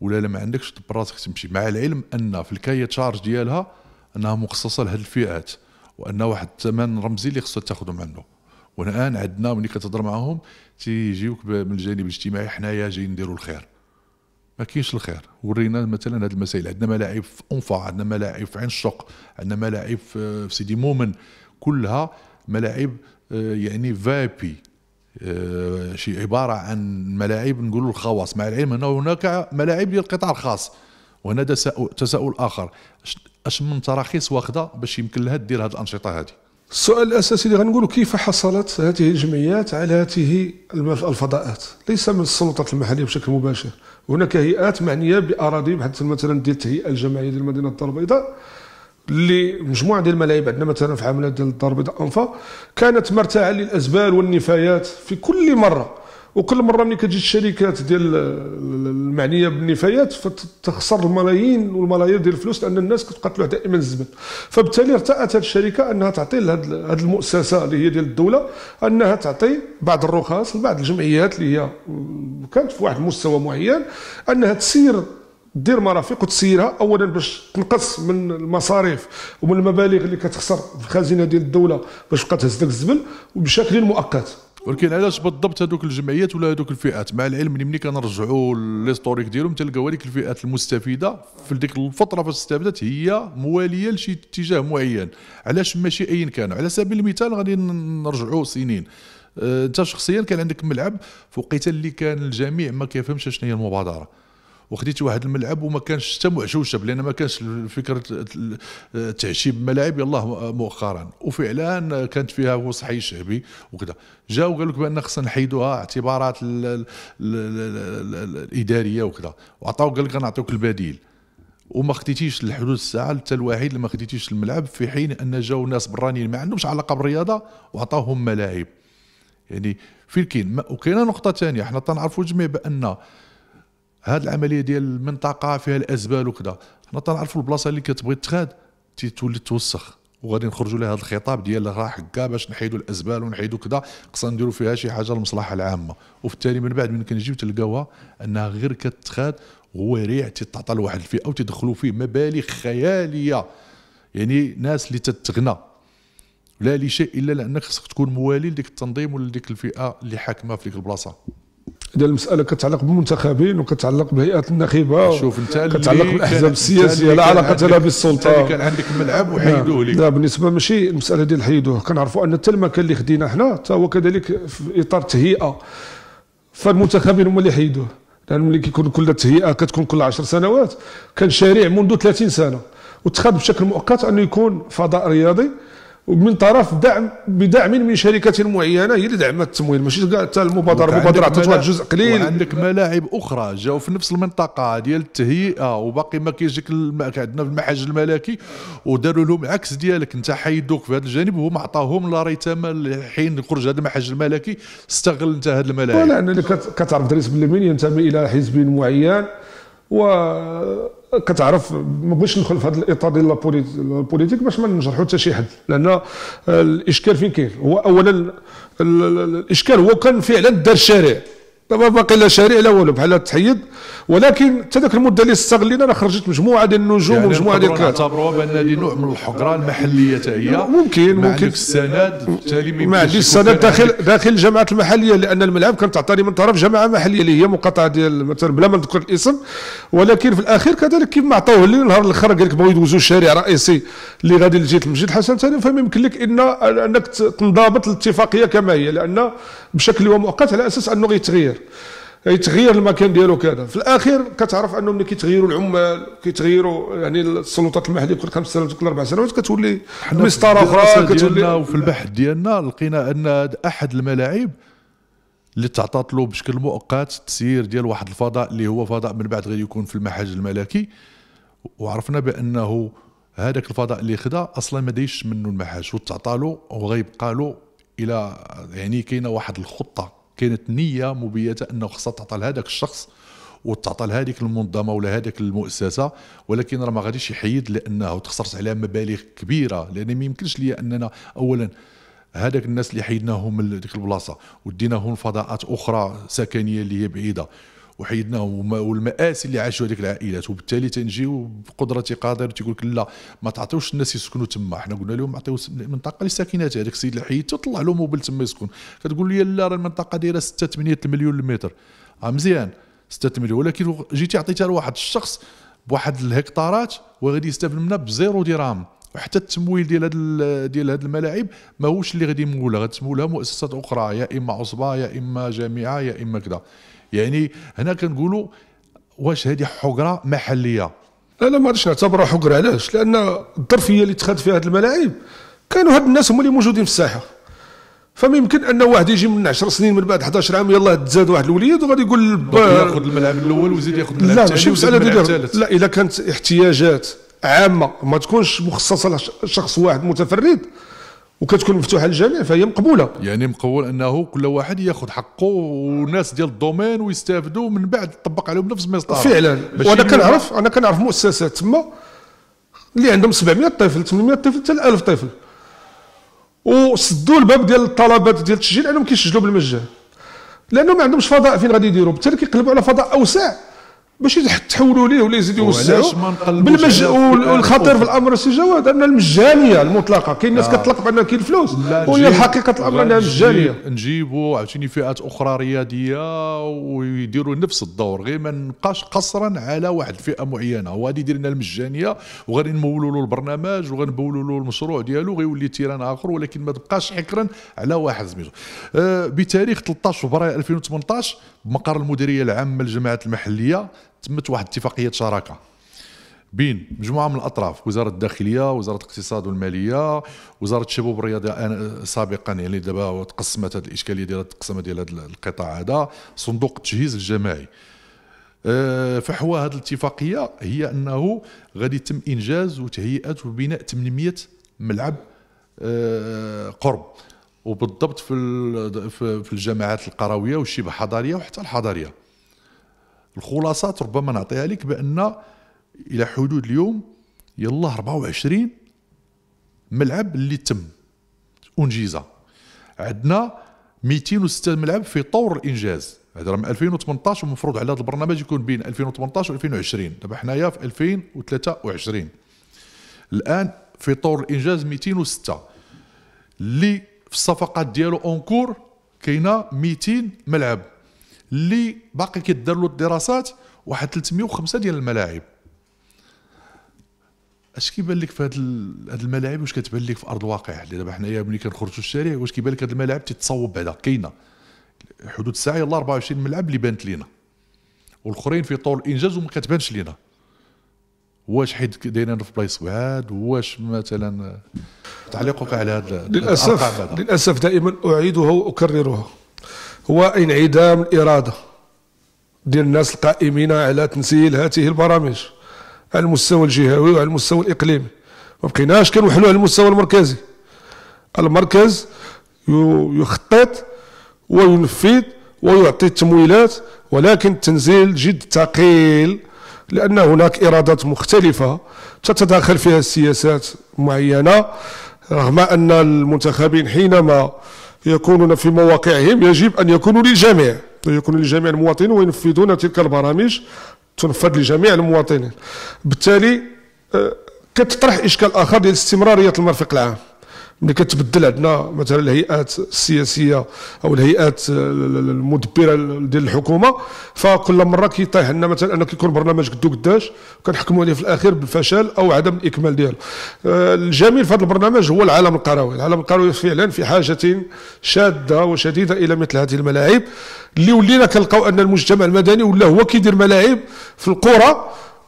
ولا لا ما عندكش براسك تمشي مع العلم ان في الكاية تشارج ديالها انها مخصصه لهذه الفئات وان واحد الثمن رمزي اللي خصك تاخذه منه والان عندنا ملي كتهضر معاهم تيجيوك من الجانب الاجتماعي حنايا جايين نديروا الخير ما كاينش الخير ورينا مثلا هذه المسائل عندنا ملاعب في انفا عندنا ملاعب في عين الشوق عندنا ملاعب في سيدي مومن كلها ملاعب آه، يعني فابي آه، شي عباره عن ملاعب نقولوا الخواص مع العلم ان هناك ملاعب للقطاع الخاص وهنا تساؤل اخر اش من تراخيص واخده باش يمكن لها دير هذه الانشطه هذه السؤال الاساسي اللي غنقولوا كيف حصلت هذه الجمعيات على هذه الفضاءات ليس من السلطات المحليه بشكل مباشر هناك هيئات معنيه باراضي بحال مثلا ديال التهيئه الجمعيه ديال مدينه الدار البيضاء اللي مجموعه ديال الملاعب عندنا مثلا في عملات ديال الدار البيضاء انفا كانت مرتاعه للازبال والنفايات في كل مره وكل مره ملي كتجي الشركات ديال المعنيه بالنفايات فتخسر الملايين والملايير ديال الفلوس لان الناس تلوح دائما الزبل فبالتالي ارتأت هذه الشركه انها تعطي لهذه المؤسسه اللي هي ديال الدوله انها تعطي بعض الرخص لبعض الجمعيات اللي هي كانت في واحد المستوى معين انها تسير دير مرافق وتسيرها اولا باش تنقص من المصاريف ومن المبالغ اللي كتخسر في الخزينه ديال الدوله باش تبقى تهز داك الزبل وبشكل مؤقت ولكن علاش بالضبط هذوك الجمعيات ولا هذوك الفئات مع العلم اللي ملي كنرجعوا ليستوريك ديالهم تلقاو هذيك الفئات المستفيده في ديك الفتره فاش استفدت هي مواليه لشي اتجاه معين علاش ماشي ايا كان على سبيل المثال غادي نرجعوا سنين أه، انت شخصيا كان عندك ملعب في وقيته اللي كان الجميع ما كيفهمش شنو هي المبادره وخديت واحد الملعب وما كانش حتى معشوشه لان ما كانش فكره تعشيب ملاعب يلاه مؤخرا وفعلا كانت فيها وصحي شعبي وكذا جاو قالوا لك بان خصنا نحيدوها اعتبارات الاداريه وكذا وعطاو قال لك غنعطيوك البديل وما خديتيش الحدود الساعه حتى الوحيد اللي ما خديتيش الملعب في حين ان جاو ناس برانيين ما عندهمش علاقه بالرياضه وعطاوهم ملاعب يعني فين كاين وكاينه نقطه ثانيه حنا تنعرفوا جميع بان هاد العمليه ديال المنطقه فيها الازبال وكذا حنا تنعرفوا البلاصه اللي كتبغي تخاد تولي توسخ وغادي نخرجوا لهذا الخطاب ديال راه حكا باش نحيدوا الازبال ونحيدوا كذا خصنا نديروا فيها شي حاجه للمصلحه العامه وبالتالي من بعد من كنجيو تلقاوها انها غير كتخاد وريع ريع تتعطى لواحد الفئه وتدخلوا فيه مبالغ خياليه يعني ناس اللي تتغنى لا لشيء الا لانك خصك تكون موالي لديك التنظيم ولا لديك الفئه اللي حاكمه في ديك البلاصه ديال المساله كتعلق بالمنتخبين وكتعلق بهيئات النخبه شوف انت كتعلق بالاحزاب السياسيه لا علاقه لها بالسلطه كان عندك ملعب نعم. وحيدوه لك لا نعم، بالنسبه ماشي المساله ديال حيدوه كنعرفوا ان حتى المكان اللي خدينا حنا حتى هو كذلك في اطار تهيئه فالمنتخبين هما اللي حيدوه لان ملي كيكون كل تهيئه كتكون كل 10 سنوات كان شارع منذ 30 سنه واتخذ بشكل مؤقت انه يكون فضاء رياضي من طرف دعم بدعم من شركه معينه هي اللي دعمت التمويل ماشي كاع حتى المبادره المبادره عطات واحد الجزء قليل عندك ملاعب اخرى جاو في نفس المنطقه ديال التهيئه وباقي ما كيجيك عندنا في المحج الملكي وداروا لهم عكس ديالك انت حيدوك في هذا الجانب وهم عطاهم لا ريتما حين خرج هذا المحج الملكي استغل انت هذه الملاعب لا لان كتعرف دريس بلمين ينتمي الى حزب معين و كتعرف ما بغيتش ندخل في هذا الاطار ديال البوليتيك باش ما نجرحوا حتى شي حد لان آه، الاشكال فين كاين هو اولا الاشكال هو كان فعلا دار الشارع دابا باقي لا شارع لا والو بحال تحيد ولكن حتى ذاك المده اللي استغلينا راه خرجت مجموعه ديال النجوم يعني ومجموعه ديال الكلام نعتبروها بان هذه نوع من الحقره المحليه حتى هي ممكن مع ممكن السند بالتالي ما عنديش السند داخل داخل الجامعات المحليه لان الملعب كان تعطاني من طرف جماعه محليه اللي هي مقاطعه ديال مثلا بلا ما نذكر الاسم ولكن في الاخير كذلك كيف ما عطاوه لي النهار الاخر قال لك بغاو يدوزوا شارع رئيسي اللي غادي لجهه المسجد الحسن ثاني فما يمكن لك ان انك تنضبط الاتفاقيه كما هي لان بشكل ومؤقت على اساس انه غيتغير يتغير المكان ديالو كذا في الاخير كتعرف انه ملي كيتغيروا العمال كيتغيروا يعني السلطات المحليه كل خمس سنوات كل اربع سنوات كتولي مسطره اخرى كتولي وفي البحث ديالنا لقينا ان احد الملاعب اللي تعطات له بشكل مؤقت تسيير ديال واحد الفضاء اللي هو فضاء من بعد غادي يكون في المحاج الملكي وعرفنا بانه هذاك الفضاء اللي خدا اصلا ما دايش منه المحاج وتعطى له وغيبقى له الى يعني كاينه واحد الخطه كانت نيه مبيته انه خصها تعطى لهذاك الشخص وتعطى لهذيك المنظمه ولا هذيك المؤسسه ولكن راه ما غاديش يحيد لانه تخسرت عليها مبالغ كبيره لان ما يمكنش ليا اننا اولا هذاك الناس اللي حيدناهم من ديك البلاصه وديناهم لفضاءات اخرى سكنيه اللي هي بعيده وحيدناهم والمآسي اللي عاشوا هذيك العائلات وبالتالي تنجيو بقدره قادر تيقول لك لا ما تعطيوش الناس يسكنوا تما حنا قلنا لهم عطيو المنطقه اللي فيها هذاك السيد اللي حيدته طلع له موبل تما يسكن كتقول لي لا راه المنطقه دايره 6 8 مليون المتر آه مزيان 6 مليون ولكن جيتي عطيتها لواحد الشخص بواحد الهكتارات وغادي يستافد منها بزيرو درهم وحتى التمويل ديال هاد ديال هاد الملاعب ماهوش اللي غادي يمولها غتمولها مؤسسات اخرى يا اما عصبه يا اما جامعه يا اما كذا يعني هنا كنقولوا واش هذه حقره محليه لا لا ما غاديش نعتبرها حقره علاش لان الظرفيه اللي تخاد فيها هذه الملاعب كانوا هاد الناس هما اللي موجودين في الساحه فما يمكن ان واحد يجي من 10 سنين من بعد 11 عام يلاه تزاد واحد الوليد وغادي يقول ياخذ الملعب الاول ويزيد ياخذ الملعب الثاني ماشي مساله ديال لا اذا كانت احتياجات عامه ما تكونش مخصصه لشخص واحد متفرد وكتكون مفتوحه للجميع فهي مقبوله يعني مقبول انه كل واحد ياخذ حقه والناس ديال الدومين ويستافدوا من بعد تطبق عليهم نفس المسطره فعلا وانا كنعرف انا كنعرف مؤسسات تما اللي عندهم 700 طفل 800 طفل حتى 1000 طفل وسدوا الباب ديال الطلبات ديال التسجيل انهم كيسجلوا بالمجان لانه ما عندهمش فضاء فين غادي يديروا بالتالي كيقلبوا على فضاء اوسع باش تحولوا ليه ولا يزيدوا يوسعوا بالمج... والخطير في الامر سي جواد ان المجانيه المطلقه كاين الناس كتطلق بان كاين الفلوس وهي الحقيقه الامر انها مجانيه نجيبوا عاوتاني فئات اخرى رياضيه ويديروا نفس الدور غير ما نبقاش قصرا على واحد الفئه معينه وغادي يدير لنا المجانيه وغادي نمولوا له البرنامج وغنبولوا له المشروع ديالو غيولي تيران اخر ولكن ما تبقاش حكرا على واحد سميتو آه بتاريخ 13 فبراير 2018 بمقر المديريه العامه للجماعات المحليه تمت واحد اتفاقيه شراكه بين مجموعه من الاطراف وزاره الداخليه وزاره الاقتصاد والماليه وزاره الشباب والرياضه سابقا يعني دابا تقسمت هذه الاشكاليه ديال التقسيمه ديال هذا القطاع هذا صندوق التجهيز الجماعي أه، فحوى هذه الاتفاقيه هي انه غادي يتم انجاز وتهيئه وبناء 800 ملعب أه، قرب وبالضبط في في الجماعات القرويه والشبه حضاريه وحتى الحضاريه الخلاصات ربما نعطيها لك بان الى حدود اليوم يلا 24 ملعب اللي تم انجز عندنا 206 ملعب في طور الانجاز هذا من 2018 ومفروض على هذا البرنامج يكون بين 2018 و 2020 دابا حنايا في 2023 الان في طور الانجاز 206 اللي في الصفقات ديالو اونكور كاينه 200 ملعب اللي باقي كيدار له الدراسات واحد 305 ديال الملاعب اش كيبان لك في هاد هاد الملاعب واش كتبان لك في ارض الواقع اللي دابا حنايا ملي كنخرجوا الشارع واش كيبان لك هاد الملاعب تتصوب بعدا كاينه حدود الساعه يلا 24 ملعب اللي بانت لينا والاخرين في طور الانجاز وما كتبانش لينا واش حيت دايرين في بلايص بعاد واش مثلا تعليقك على هذا للاسف للاسف دائما اعيدها واكررها هو انعدام الإرادة ديال الناس القائمين على تنزيل هذه البرامج على المستوى الجهوي وعلى المستوى الإقليمي ما بقيناش كنوحلوا على المستوى المركزي المركز يخطط وينفذ ويعطي التمويلات ولكن التنزيل جد ثقيل لأن هناك إرادات مختلفة تتداخل فيها السياسات معينة رغم أن المنتخبين حينما يكونون في مواقعهم يجب أن يكونوا للجميع يكون لجميع المواطنين وينفذون تلك البرامج تنفذ لجميع المواطنين بالتالي آه، كتطرح اشكال اخر ديال استمراريه المرفق العام ملي كتبدل عندنا مثلا الهيئات السياسيه او الهيئات المدبره ديال الحكومه فكل مره كيطيح لنا مثلا انه كيكون برنامج قدو قداش وكنحكموا عليه في الاخير بالفشل او عدم الاكمال ديالو آه، الجميل في هذا البرنامج هو العالم القروي العالم القروي فعلا في حاجه شاده وشديده الى مثل هذه الملاعب اللي ولينا كنلقاو ان المجتمع المدني ولا هو كيدير ملاعب في القرى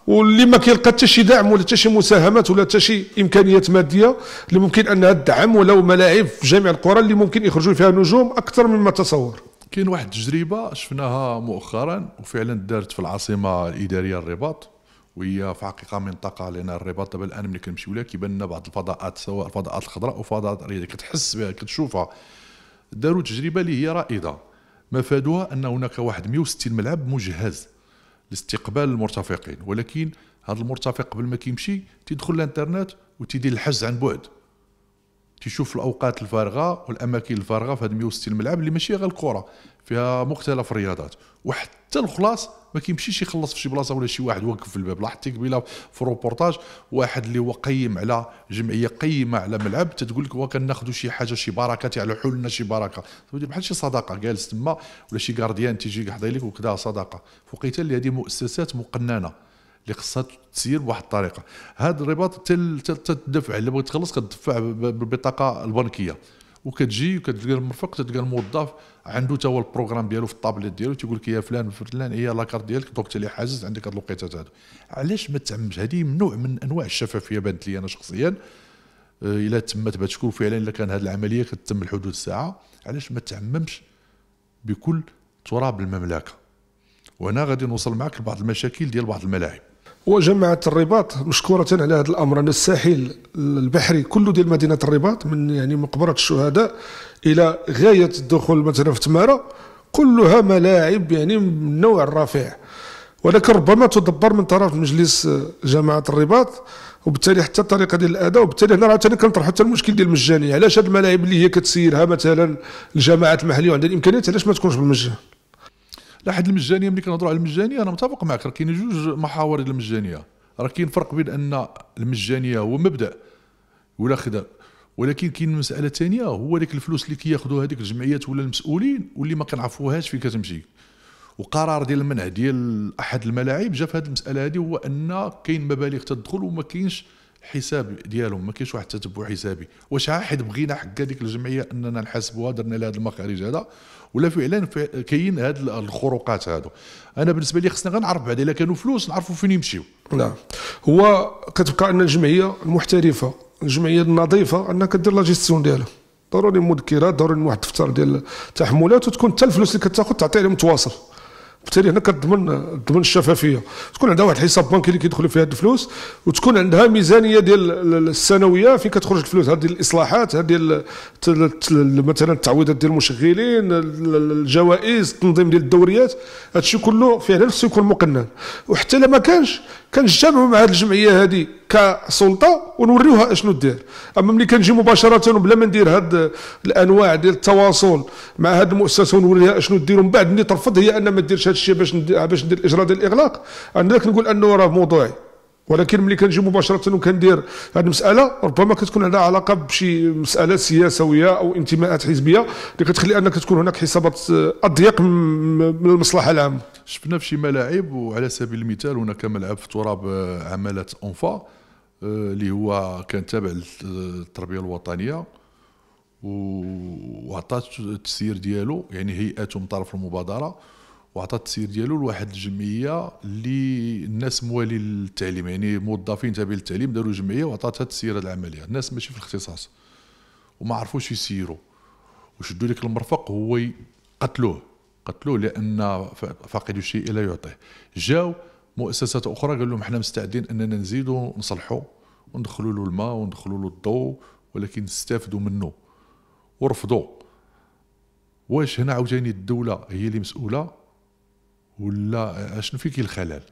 واللي ما كيلقى حتى شي دعم ولا حتى شي مساهمات ولا حتى شي امكانيات ماديه اللي ممكن انها تدعم ولو ملاعب في جميع القرى اللي ممكن يخرجوا فيها نجوم اكثر مما تصور كاين واحد التجربه شفناها مؤخرا وفعلا دارت في العاصمه الاداريه الرباط وهي في حقيقه منطقه لان الرباط دابا الان ملي كنمشيو لها كيبان لنا بعض الفضاءات سواء الفضاءات الخضراء او فضاءات الرياضيه كتحس بها كتشوفها داروا تجربه اللي هي رائده مفادها ان هناك واحد 160 ملعب مجهز لاستقبال المرتفقين ولكن هذا المرتفق قبل ما كيمشي تيدخل الانترنت وتيدير الحجز عن بعد تيشوف الاوقات الفارغه والاماكن الفارغه في هذا 160 ملعب اللي ماشي غير الكره فيها مختلف الرياضات وحتى الخلاص ما كيمشيش يخلص في شي بلاصه ولا شي واحد واقف في الباب لاحظتي قبيله في روبورتاج واحد اللي هو قيم على جمعيه قيمه على ملعب تتقول لك هو كناخذوا شي حاجه شي بركه على حولنا شي بركه بحال شي صدقه جالس تما ولا شي غارديان تيجي حدا لك وكذا صدقه فوقيت اللي هذه مؤسسات مقننه اللي خصها تسير بواحد الطريقه هذا الرباط تدفع اللي بغيت تخلص كتدفع بالبطاقه البنكيه وكتجي وكتلقى المرفق تلقى الموظف عنده تا هو البروغرام ديالو في الطابليت ديالو تيقول لك يا فلان فلان هي لاكارت ديالك انت اللي حاجز عندك هاد الوقيتات هادو علاش ما تعممش هذه نوع من انواع الشفافيه بانت لي انا شخصيا آه، الا تمت بهذا الشكل فعلا الا كان هذه العمليه كتتم لحدود الساعه علاش ما تعممش بكل تراب المملكه وهنا غادي نوصل معك لبعض المشاكل ديال بعض الملاعب وجماعه الرباط مشكوره على هذا الامر ان الساحل البحري كله ديال مدينه الرباط من يعني مقبره الشهداء الى غايه الدخول مثلا في تماره كلها ملاعب يعني من النوع الرفيع ولكن ربما تدبر من طرف مجلس جماعه الرباط وبالتالي حتى الطريقه ديال الاداء وبالتالي هنا عاوتاني كنطرحوا حتى المشكل ديال المجانيه علاش هاد الملاعب اللي هي كتسيرها مثلا الجماعات المحليه وعندها الامكانيات علاش ما تكونش بالمجان لاحد المجانيه ملي كنهضروا على المجانيه انا متفق معك راه كاين جوج محاور المجانيه راه كاين فرق بين ان المجانيه هو مبدا ولا خدم ولكن كاين مساله ثانيه هو ديك الفلوس اللي كياخذوا هذيك الجمعيات ولا المسؤولين واللي ما كنعرفوهاش فين كتمشي وقرار ديال المنع ديال احد الملاعب جا في هذه المساله هذه هو ان كاين مبالغ تدخل وما كاينش حساب ديالهم ما كاينش واحد التتبع حسابي واش حد بغينا حق هذيك الجمعيه اننا نحاسبوها درنا لها هذا المخارج هذا ولا فعلا كاين هاد الخروقات هادو انا بالنسبه لي خصنا غنعرف بعدا الا كانوا فلوس نعرفوا فين يمشيو نعم هو كتبقى ان الجمعيه المحترفه الجمعيه النظيفه انها كدير لاجيستيون ديالها ضروري مذكرات ضروري واحد الدفتر ديال التحملات وتكون حتى الفلوس اللي كتاخذ تعطيها لهم تواصل بالتالي هنا كتضمن تضمن الشفافيه تكون عندها واحد الحساب بنكي اللي كيدخلوا فيها هاد الفلوس وتكون عندها ميزانيه ديال السنويه فين كتخرج الفلوس هذه الاصلاحات هذه مثلا التعويضات ديال المشغلين الجوائز التنظيم ديال الدوريات هادشي كله فعلا خصو يكون مقنن وحتى لما كانش كنجتمعوا مع هذه الجمعيه هذه كسلطه ونوريوها اشنو دير اما ملي كنجي مباشره وبلا ما ندير هاد الانواع ديال التواصل مع هاد المؤسسه ونوريها اشنو دير ومن بعد ملي ترفض هي ان ما ديرش هاد الشيء باش ندير باش ندير الاجراء ديال الاغلاق انا كنقول انه راه موضوعي ولكن ملي كنجي مباشره وكندير هذه المساله ربما كتكون عندها علاقه بشي مساله سياسويه او انتماءات حزبيه اللي كتخلي انك تكون هناك حسابات اضيق من المصلحه العامه شفنا في شي ملاعب وعلى سبيل المثال هناك ملعب في تراب آه، عماله اونفا آه، اللي هو كان تابع للتربيه آه، الوطنيه وعطات التسيير ديالو يعني هيئته من طرف المبادره وعطات التسيير ديالو لواحد الجمعيه اللي الناس موالي للتعليم يعني موظفين تابعين للتعليم داروا جمعيه وعطاتها تسيير هذه العمليه الناس ماشي في الاختصاص وما عرفوش يسيروا وشدوا لك المرفق هو قتلوه قتلوه لان فاقد الشيء لا يعطيه جاو مؤسسات اخرى قال لهم احنا مستعدين اننا نزيدوا نصلحوا وندخلوا له الماء وندخلوا له الضوء ولكن نستافدوا منه ورفضوا واش هنا عاوتاني الدوله هي اللي مسؤوله ولا شنو فيك كاين الخلل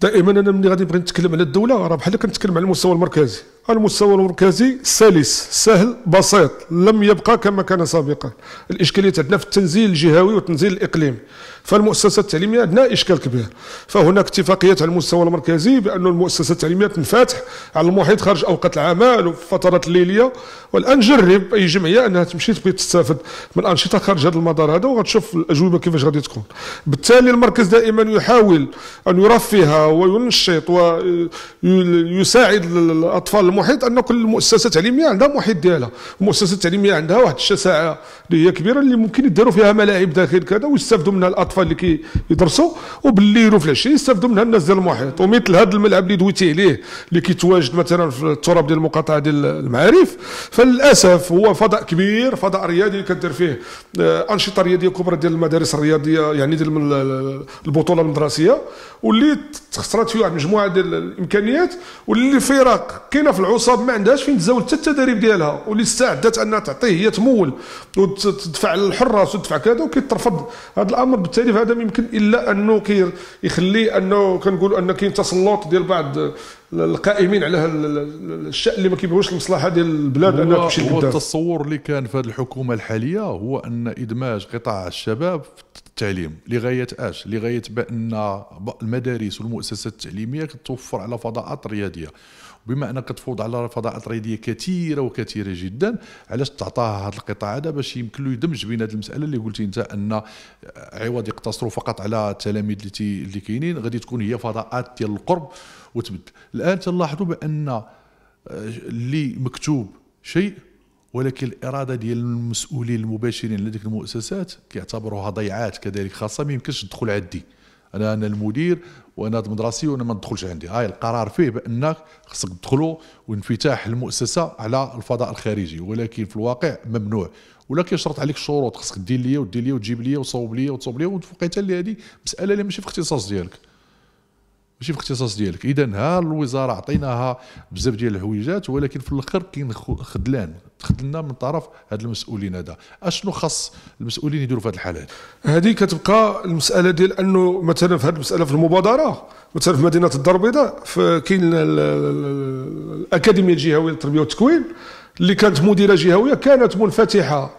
دائما انا ملي غادي نبغي نتكلم على الدوله راه بحال كنتكلم على المستوى المركزي المستوى المركزي سلس سهل بسيط لم يبقى كما كان سابقا الإشكالية عندنا في التنزيل الجهوي والتنزيل الإقليمي فالمؤسسة التعليمية عندنا إشكال كبير فهناك اتفاقيات على المستوى المركزي بأن المؤسسة التعليمية تنفتح على المحيط خارج أوقات العمل وفي الليلية والآن جرب أي جمعية أنها تمشي تبي تستافد من أنشطة خارج هذا المدار هذا وغتشوف الأجوبة كيفاش غادي تكون بالتالي المركز دائما يحاول أن يرفه وينشط ويساعد الأطفال المحيط ان كل مؤسسه تعليميه عندها محيط ديالها المؤسسه التعليميه عندها واحد الشساعه اللي هي كبيره اللي ممكن يديروا فيها ملاعب داخل كذا ويستافدوا منها الاطفال اللي كيدرسوا وبالليل وفي العشيه يستافدوا منها الناس ديال المحيط ومثل هذا الملعب اللي دويتي عليه اللي كيتواجد مثلا في التراب ديال المقاطعه ديال المعارف فللاسف هو فضاء كبير فضاء رياضي كدير فيه آه، انشطه رياضيه كبرى ديال المدارس الرياضيه يعني ديال البطوله المدرسيه واللي تخسرات فيه واحد المجموعه ديال الامكانيات واللي فرق كاينه في العصاب ما عندهاش فين تزاول حتى التدريب ديالها واللي استعدت انها تعطيه هي تمول وتدفع الحراس وتدفع كذا وكيترفض هذا الامر بالتالي هذا ما يمكن الا انه كيخلي انه كنقولوا ان كاين تسلط ديال بعض القائمين على الشأن اللي ما كيبغيوش المصلحه ديال البلاد انها تمشي لقدام هو التصور اللي كان في هذه الحكومه الحاليه هو ان ادماج قطاع الشباب في التعليم لغايه اش لغايه بان المدارس والمؤسسات التعليميه كتوفر على فضاءات رياضيه بما انك تفوض على فضاءات رياديه كثيره وكثيره جدا علاش تعطاها هذا القطاع هذا باش يمكن له يدمج بين هذه المساله اللي قلتي انت ان عوض يقتصروا فقط على التلاميذ اللي اللي كاينين غادي تكون هي فضاءات ديال القرب وتبدل الان تلاحظوا بان آه، اللي مكتوب شيء ولكن الاراده ديال المسؤولين المباشرين لديك المؤسسات كيعتبروها ضيعات كذلك خاصه ما يمكنش تدخل عدي انا انا المدير وانا مدرسي وانا ما ندخلش عندي هاي القرار فيه بانك خصك تدخلوا وانفتاح المؤسسه على الفضاء الخارجي ولكن في الواقع ممنوع ولا كيشرط عليك شروط خصك دير ليا ودير ليا وتجيب ليا وتصوب ليا وتصوب ليا وفي اللي هذه مساله اللي ماشي في اختصاص ديالك ماشي في الاختصاص ديالك اذا ها الوزاره عطيناها بزاف ديال الحويجات ولكن في الاخر كاين خذلان تخذلنا من طرف هاد المسؤولين هذا اشنو خاص المسؤولين يديروا في هاد الحاله هذه هذه كتبقى المساله ديال انه مثلا في هاد المساله في المبادره مثلا في مدينه الدار البيضاء كاين الاكاديميه الجهويه للتربيه والتكوين اللي كانت مديره جهويه كانت منفتحه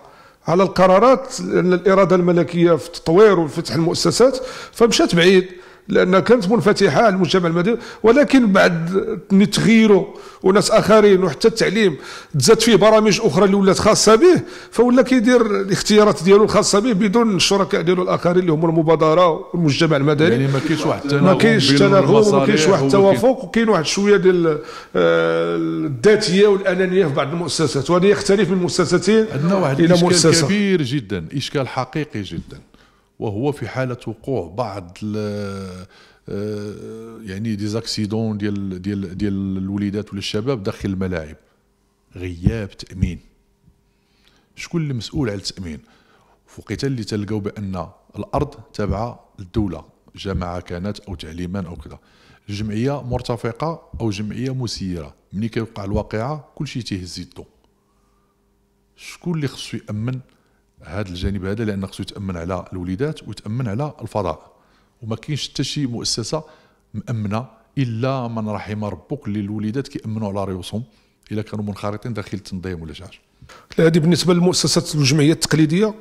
على القرارات لان الاراده الملكيه في التطوير وفتح المؤسسات فمشات بعيد لانها كانت منفتحه على المجتمع المدني ولكن بعد تغييروا وناس اخرين وحتى التعليم تزاد فيه برامج اخرى اللي ولات خاصه به فولا كيدير الاختيارات ديالو الخاصه به بدون الشركاء ديالو الاخرين اللي هما المبادره والمجتمع المدني يعني ما كاينش واحد ما كاينش تناغم وما كاينش واحد التوافق وكاين واحد شويه ديال آه، الذاتيه والانانيه في بعض المؤسسات وهذا يختلف من مؤسستين الى مؤسسه عندنا واحد الاشكال كبير جدا اشكال حقيقي جدا وهو في حاله وقوع بعض آه، يعني دي زاكسيدون ديال ديال ديال الوليدات ولا الشباب داخل الملاعب غياب تامين شكون المسؤول على التامين فوقيتا اللي تلقاو بان الارض تابعه للدوله جماعه كانت او تعليما او كذا جمعيه مرتفقه او جمعيه مسيره ملي كيوقع الواقعه كلشي تيهز يدو شكون اللي خصو يامن هذا الجانب هذا لان خصو يتامن على الوليدات ويتامن على الفضاء وما كاينش حتى شي مؤسسه مامنه الا من رحم ربك اللي الوليدات كيامنوا على رؤوسهم الا كانوا منخرطين داخل التنظيم ولا شي حاجه هذه بالنسبه للمؤسسات والجمعيات التقليديه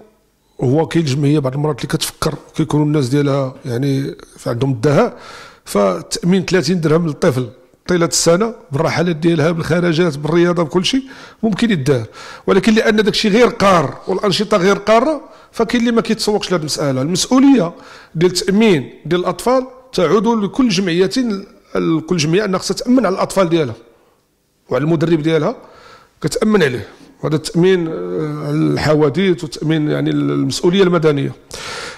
هو كاين الجمعيه بعض المرات اللي كتفكر كيكونوا الناس ديالها يعني عندهم الدهاء فتامين 30 درهم للطفل طيله السنه بالرحلات ديالها بالخرجات بالرياضه بكل شيء ممكن يدار ولكن لان داك الشيء غير قار والانشطه غير قاره فكاين اللي ما كيتسوقش لهذه المساله المسؤوليه ديال التامين ديال الاطفال تعود لكل جمعيه كل جمعيه انها خصها تامن على الاطفال ديالها وعلى المدرب ديالها كتامن عليه وهذا التامين آه، الحوادث وتامين يعني المسؤوليه المدنيه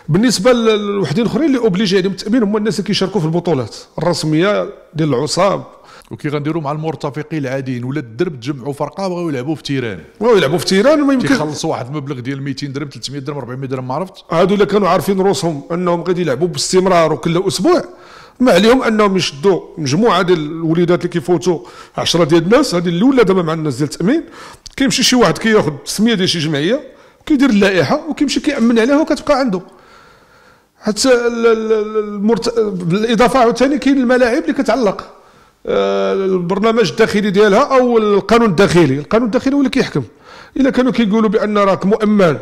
بالنسبه للوحدين الاخرين اللي اوبليجي عليهم التامين هما الناس اللي كيشاركوا في البطولات الرسميه ديال العصاب وكي غنديروا مع المرتفقين العاديين ولا الدرب تجمعوا فرقه بغاو يلعبوا في تيران بغاو يلعبوا في تيران وما يمكن يخلصوا واحد المبلغ ديال 200 درهم 300 درهم 400 درهم ما عرفت هادو اللي كانوا عارفين روسهم انهم غادي يلعبوا باستمرار وكل اسبوع ما عليهم انهم يشدوا مجموعه ديال الوليدات اللي كيفوتوا 10 ديال الناس هذه الاولى دابا مع الناس ديال التامين كيمشي شي واحد كياخذ التسميه ديال شي جمعيه كيدير اللائحه وكيمشي كيامن عليها وكتبقى عنده حتى المرت... بالاضافه عاوتاني كاين الملاعب اللي كتعلق آه، البرنامج الداخلي ديالها او القانون الداخلي القانون الداخلي هو اللي كيحكم الا كانوا كيقولوا بان راك مؤمن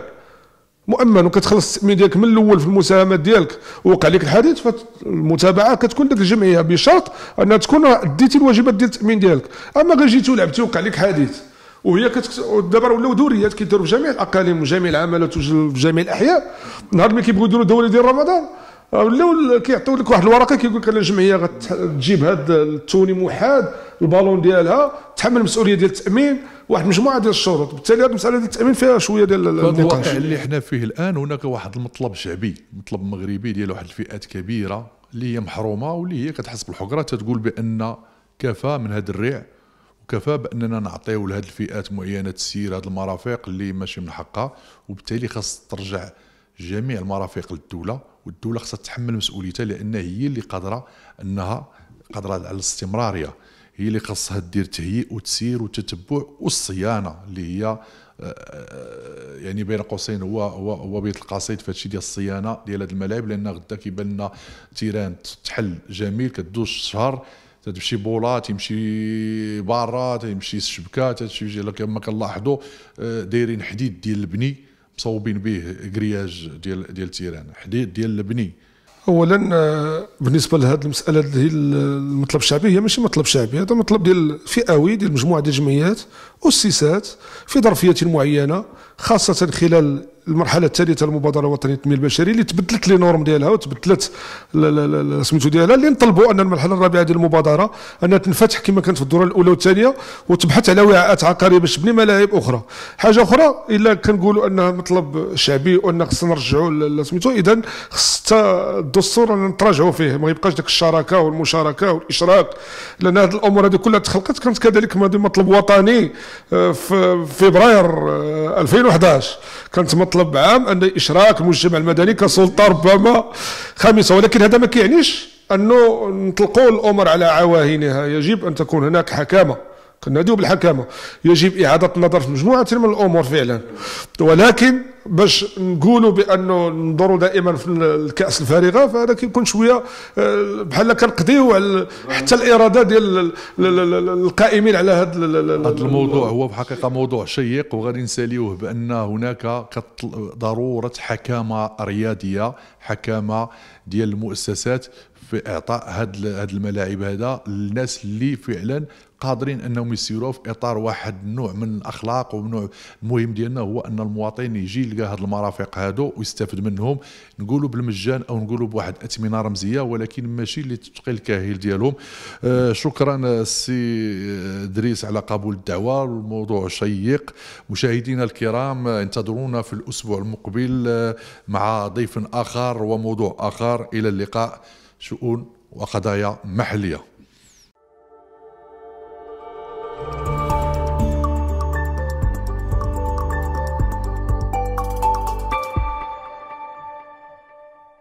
مؤمن وكتخلص التامين ديالك من الاول في المساهمات ديالك ووقع لك الحادث فالمتابعه كتكون لك الجمعيه بشرط انها تكون ديتي الواجبات ديال التامين ديالك اما غير جيتي ولعبتي وقع لك حادث وهي دابا ولاو دوريات كيديروا في جميع الاقاليم وجميع العمالات وجميع الاحياء نهار ملي كيبغيو يديروا دوري ديال رمضان ولاو كيعطيو لك واحد الورقه كيقول لك الجمعيه غتجيب هذا التوني موحد البالون ديالها تحمل المسؤوليه ديال التامين واحد مجموعه ديال الشروط بالتالي هذه المساله ديال التامين فيها شويه ديال النقاش اللي حنا فيه الان هناك واحد المطلب شعبي مطلب مغربي ديال واحد الفئات كبيره اللي هي محرومه واللي هي كتحس بالحقره تتقول بان كفى من هذا الريع وكفى باننا نعطيو لهذه الفئات معينه تسير هذه المرافق اللي ماشي من حقها وبالتالي خاص ترجع جميع المرافق للدوله والدوله خصها تتحمل مسؤوليتها لان هي اللي قادره انها قادره على الاستمراريه هي اللي خاصها دير تهيئ وتسير وتتبع والصيانه اللي هي آه، آه، يعني بين قوسين هو هو هو بيت القصيد في هادشي ديال الصيانه ديال هاد الملاعب لان غدا كيبان لنا تيران تحل جميل كدوز شهر تمشي بولا تيمشي برا تيمشي الشبكه تمشي لك كما كنلاحظوا آه، دايرين حديد ديال البني مصوبين به كرياج ديال ديال تيران حديد ديال البني اولا آه، بالنسبه لهذه المساله اللي هي المطلب الشعبي هي ماشي مطلب شعبي هذا مطلب ديال فئوي ديال مجموعه ديال الجمعيات اسسات في ظرفيه معينه خاصه خلال المرحله الثالثه المبادره الوطنيه للتنميه البشريه اللي تبدلت لي نورم ديالها وتبدلت سميتو ديالها اللي نطلبوا ان المرحله الرابعه ديال المبادره انها تنفتح كما كانت في الدوره الاولى والثانيه وتبحث على وعاءات عقاريه باش تبني ملاعب اخرى حاجه اخرى الا كنقولوا انها مطلب شعبي وان خصنا نرجعوا سميتو اذا خص حتى الدستور ان نتراجعوا فيه ما يبقاش ديك الشراكه والمشاركه والاشراك لان هذه الامور هذه كلها تخلقت كانت كذلك مطلب وطني آه، في فبراير 2011 آه، كانت مطلب مطلب عام ان اشراك المجتمع المدني كسلطه ربما خامسه ولكن هذا ما كيعنيش انه نطلقوا الامور على عواهنها يجب ان تكون هناك حكامه كناديو بالحكامه يجب اعاده النظر في مجموعه من الامور فعلا ولكن باش نقولوا بانه ننظروا دائما في الكاس الفارغه فهذا كيكون شويه آه، بحال كنقضيو على حتى الاراده ديال القائمين على هذا هذا الموضوع هو في الحقيقه موضوع شيق وغادي نساليوه بان هناك ضروره حكامه رياضيه حكامه ديال المؤسسات في اعطاء هاد هاد الملاعب هذا للناس اللي فعلا قادرين انهم يسيروا في اطار واحد نوع من الاخلاق ونوع المهم ديالنا هو ان المواطن يجي يلقى هاد المرافق هادو ويستافد منهم نقولوا بالمجان او نقولوا بواحد اثمنه رمزيه ولكن ماشي اللي تتقي الكاهل ديالهم آه، شكرا سي دريس على قبول الدعوه الموضوع شيق مشاهدينا الكرام انتظرونا في الاسبوع المقبل آه، مع ضيف اخر وموضوع اخر الى اللقاء شؤون وقضايا محليه you.